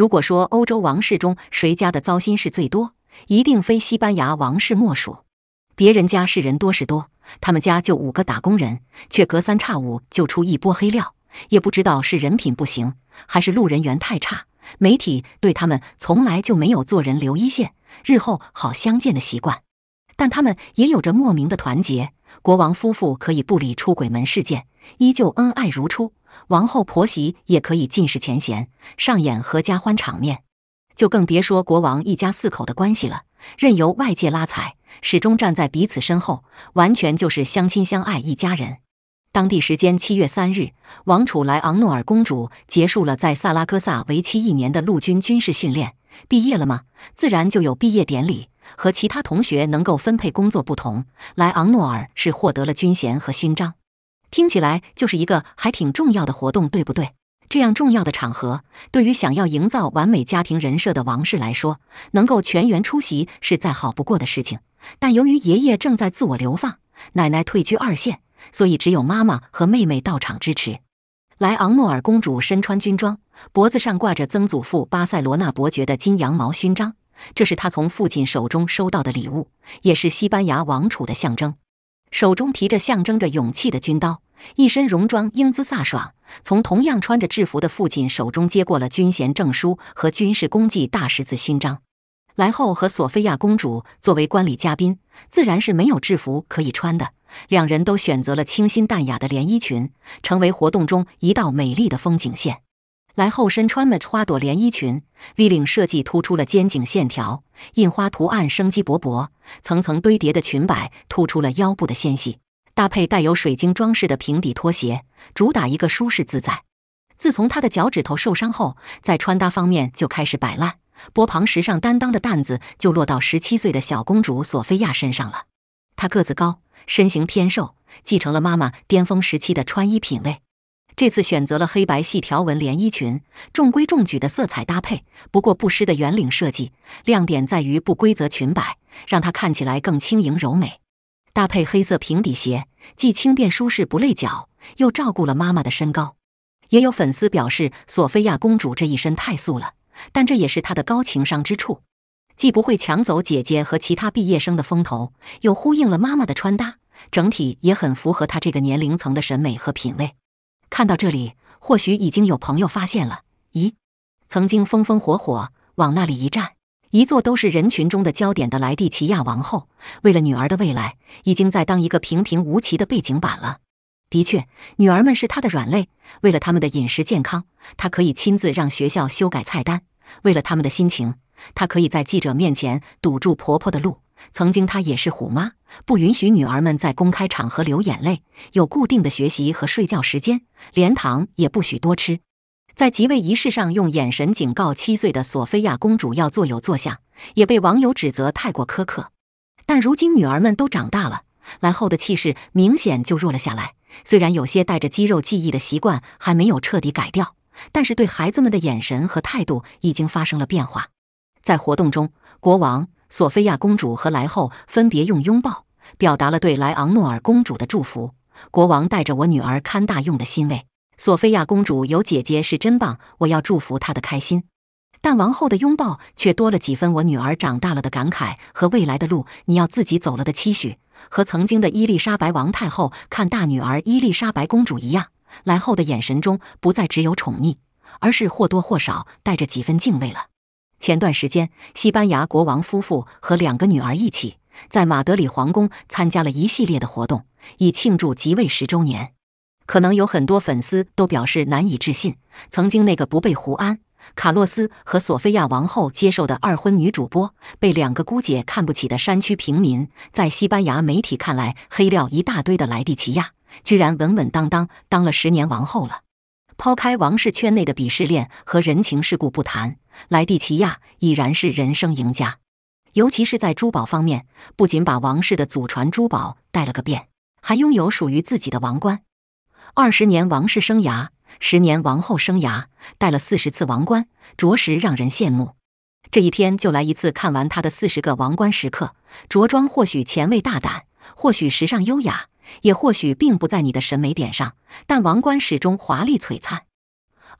如果说欧洲王室中谁家的糟心事最多，一定非西班牙王室莫属。别人家是人多是多，他们家就五个打工人，却隔三差五就出一波黑料，也不知道是人品不行，还是路人缘太差。媒体对他们从来就没有做人留一线，日后好相见的习惯。但他们也有着莫名的团结，国王夫妇可以不理出轨门事件。依旧恩爱如初，王后婆媳也可以尽释前嫌，上演合家欢场面。就更别说国王一家四口的关系了，任由外界拉踩，始终站在彼此身后，完全就是相亲相爱一家人。当地时间七月三日，王储莱昂诺尔公主结束了在萨拉戈萨为期一年的陆军军事训练，毕业了吗？自然就有毕业典礼。和其他同学能够分配工作不同，莱昂诺尔是获得了军衔和勋章。听起来就是一个还挺重要的活动，对不对？这样重要的场合，对于想要营造完美家庭人设的王室来说，能够全员出席是再好不过的事情。但由于爷爷正在自我流放，奶奶退居二线，所以只有妈妈和妹妹到场支持。莱昂诺尔公主身穿军装，脖子上挂着曾祖父巴塞罗那伯爵的金羊毛勋章，这是她从父亲手中收到的礼物，也是西班牙王储的象征。手中提着象征着勇气的军刀，一身戎装，英姿飒爽。从同样穿着制服的父亲手中接过了军衔证书和军事功绩大十字勋章。来后和索菲亚公主作为观礼嘉宾，自然是没有制服可以穿的，两人都选择了清新淡雅的连衣裙，成为活动中一道美丽的风景线。来后身穿 match 花朵连衣裙，v 领设计突出了肩颈线条，印花图案生机勃勃，层层堆叠的裙摆突出了腰部的纤细，搭配带有水晶装饰的平底拖鞋，主打一个舒适自在。自从她的脚趾头受伤后，在穿搭方面就开始摆烂，波旁时尚担当的担子就落到十七岁的小公主索菲亚身上了。她个子高，身形偏瘦，继承了妈妈巅峰时期的穿衣品味。这次选择了黑白细条纹连衣裙，中规中矩的色彩搭配，不过不失的圆领设计，亮点在于不规则裙摆，让她看起来更轻盈柔美。搭配黑色平底鞋，既轻便舒适不累脚，又照顾了妈妈的身高。也有粉丝表示，索菲亚公主这一身太素了，但这也是她的高情商之处，既不会抢走姐姐和其他毕业生的风头，又呼应了妈妈的穿搭，整体也很符合她这个年龄层的审美和品味。看到这里，或许已经有朋友发现了。咦，曾经风风火火往那里一站、一座都是人群中的焦点的莱蒂奇亚王后，为了女儿的未来，已经在当一个平平无奇的背景板了。的确，女儿们是她的软肋。为了他们的饮食健康，她可以亲自让学校修改菜单；为了他们的心情，她可以在记者面前堵住婆婆的路。曾经，她也是虎妈，不允许女儿们在公开场合流眼泪，有固定的学习和睡觉时间，连糖也不许多吃。在即位仪式上，用眼神警告七岁的索菲亚公主要坐有坐相，也被网友指责太过苛刻。但如今，女儿们都长大了，来后的气势明显就弱了下来。虽然有些带着肌肉记忆的习惯还没有彻底改掉，但是对孩子们的眼神和态度已经发生了变化。在活动中，国王。索菲亚公主和来后分别用拥抱表达了对莱昂诺尔公主的祝福。国王带着我女儿看大用的欣慰。索菲亚公主有姐姐是真棒，我要祝福她的开心。但王后的拥抱却多了几分我女儿长大了的感慨和未来的路你要自己走了的期许，和曾经的伊丽莎白王太后看大女儿伊丽莎白公主一样，来后的眼神中不再只有宠溺，而是或多或少带着几分敬畏了。前段时间，西班牙国王夫妇和两个女儿一起在马德里皇宫参加了一系列的活动，以庆祝即位十周年。可能有很多粉丝都表示难以置信：曾经那个不被胡安、卡洛斯和索菲亚王后接受的二婚女主播，被两个姑姐看不起的山区平民，在西班牙媒体看来黑料一大堆的莱蒂齐亚，居然稳稳当当当了十年王后了。抛开王室圈内的鄙视链和人情世故不谈。莱蒂奇亚已然是人生赢家，尤其是在珠宝方面，不仅把王室的祖传珠宝戴了个遍，还拥有属于自己的王冠。二十年王室生涯，十年王后生涯，戴了四十次王冠，着实让人羡慕。这一天就来一次，看完他的四十个王冠时刻。着装或许前卫大胆，或许时尚优雅，也或许并不在你的审美点上，但王冠始终华丽璀璨。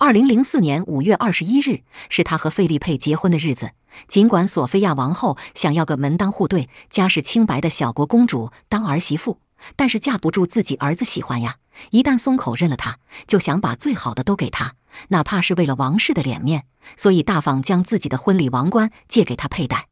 二零零四年五月二十一日，是他和费利佩结婚的日子。尽管索菲亚王后想要个门当户对、家世清白的小国公主当儿媳妇，但是架不住自己儿子喜欢呀。一旦松口认了她，就想把最好的都给她，哪怕是为了王室的脸面，所以大方将自己的婚礼王冠借给她佩戴。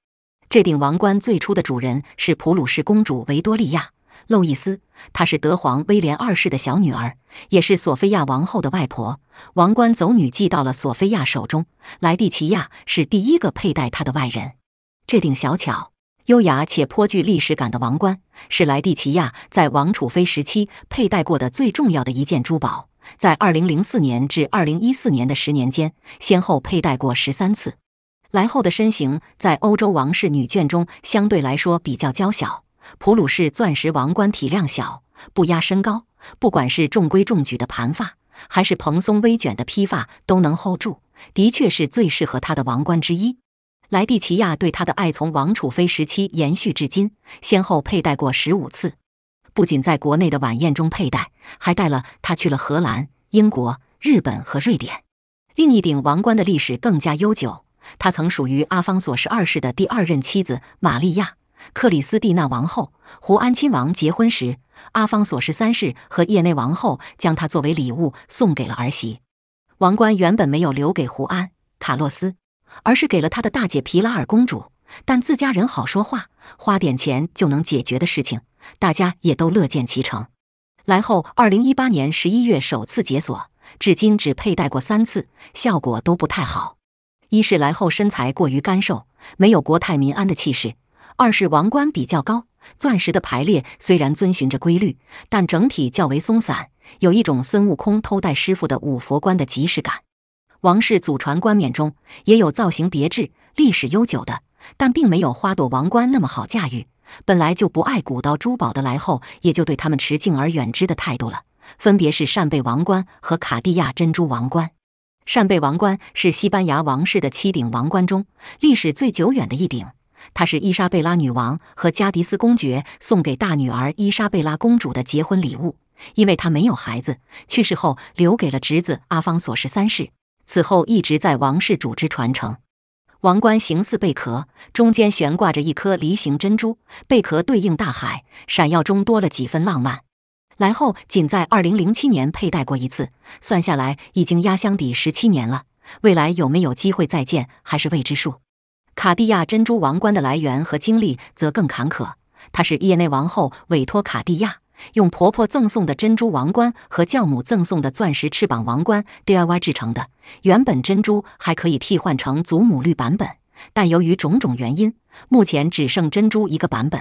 这顶王冠最初的主人是普鲁士公主维多利亚。路易斯，她是德皇威廉二世的小女儿，也是索菲亚王后的外婆。王冠走女寄到了索菲亚手中。莱蒂齐亚是第一个佩戴她的外人。这顶小巧、优雅且颇具历史感的王冠，是莱蒂齐亚在王储妃时期佩戴过的最重要的一件珠宝。在2004年至2014年的十年间，先后佩戴过十三次。莱后的身形在欧洲王室女眷中相对来说比较娇小。普鲁士钻石王冠体量小，不压身高。不管是中规中矩的盘发，还是蓬松微卷的披发，都能 hold 住。的确是最适合他的王冠之一。莱蒂奇亚对他的爱从王储妃时期延续至今，先后佩戴过十五次。不仅在国内的晚宴中佩戴，还带了他去了荷兰、英国、日本和瑞典。另一顶王冠的历史更加悠久，它曾属于阿方索十二世的第二任妻子玛利亚。克里斯蒂娜王后、胡安亲王结婚时，阿方索十三世和叶内王后将她作为礼物送给了儿媳。王冠原本没有留给胡安、卡洛斯，而是给了他的大姐皮拉尔公主。但自家人好说话，花点钱就能解决的事情，大家也都乐见其成。来后，二零一八年十一月首次解锁，至今只佩戴过三次，效果都不太好。一是来后身材过于干瘦，没有国泰民安的气势。二是王冠比较高，钻石的排列虽然遵循着规律，但整体较为松散，有一种孙悟空偷戴师傅的五佛冠的即视感。王室祖传冠冕中也有造型别致、历史悠久的，但并没有花朵王冠那么好驾驭。本来就不爱古刀珠宝的来后，也就对他们持敬而远之的态度了。分别是扇贝王冠和卡地亚珍珠王冠。扇贝王冠是西班牙王室的七顶王冠中历史最久远的一顶。它是伊莎贝拉女王和加迪斯公爵送给大女儿伊莎贝拉公主的结婚礼物，因为她没有孩子，去世后留给了侄子阿方索十三世。此后一直在王室主织传承。王冠形似贝壳，中间悬挂着一颗梨形珍珠，贝壳对应大海，闪耀中多了几分浪漫。来后仅在2007年佩戴过一次，算下来已经压箱底十七年了。未来有没有机会再见，还是未知数。卡地亚珍珠王冠的来源和经历则更坎坷。她是业内王后委托卡地亚用婆婆赠送的珍珠王冠和教母赠送的钻石翅膀王冠 DIY 制成的。原本珍珠还可以替换成祖母绿版本，但由于种种原因，目前只剩珍珠一个版本。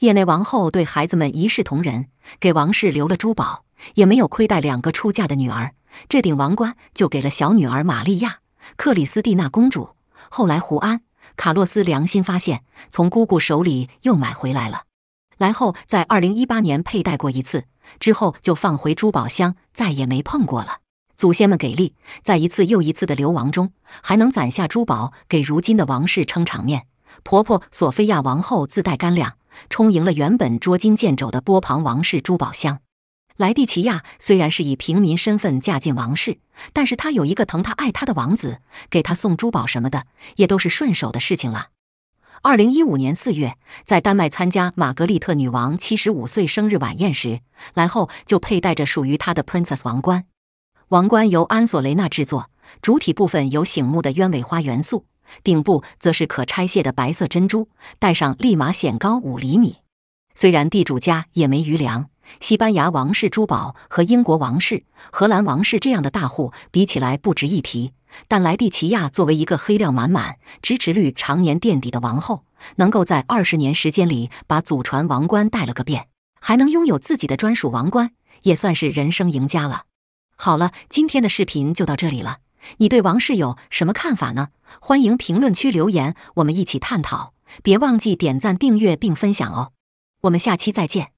业内王后对孩子们一视同仁，给王室留了珠宝，也没有亏待两个出嫁的女儿。这顶王冠就给了小女儿玛利亚·克里斯蒂娜公主。后来胡安。卡洛斯良心发现，从姑姑手里又买回来了。来后在二零一八年佩戴过一次，之后就放回珠宝箱，再也没碰过了。祖先们给力，在一次又一次的流亡中，还能攒下珠宝给如今的王室撑场面。婆婆索菲亚王后自带干粮，充盈了原本捉襟见肘的波旁王室珠宝箱。莱蒂奇亚虽然是以平民身份嫁进王室，但是她有一个疼她爱她的王子，给她送珠宝什么的也都是顺手的事情了。二零一五年四月，在丹麦参加玛格丽特女王七十五岁生日晚宴时，来后就佩戴着属于她的 Princess 王冠。王冠由安索雷娜制作，主体部分有醒目的鸢尾花元素，顶部则是可拆卸的白色珍珠，戴上立马显高五厘米。虽然地主家也没余粮。西班牙王室珠宝和英国王室、荷兰王室这样的大户比起来不值一提，但莱蒂奇亚作为一个黑料满满、支持率常年垫底的王后，能够在二十年时间里把祖传王冠戴了个遍，还能拥有自己的专属王冠，也算是人生赢家了。好了，今天的视频就到这里了。你对王室有什么看法呢？欢迎评论区留言，我们一起探讨。别忘记点赞、订阅并分享哦。我们下期再见。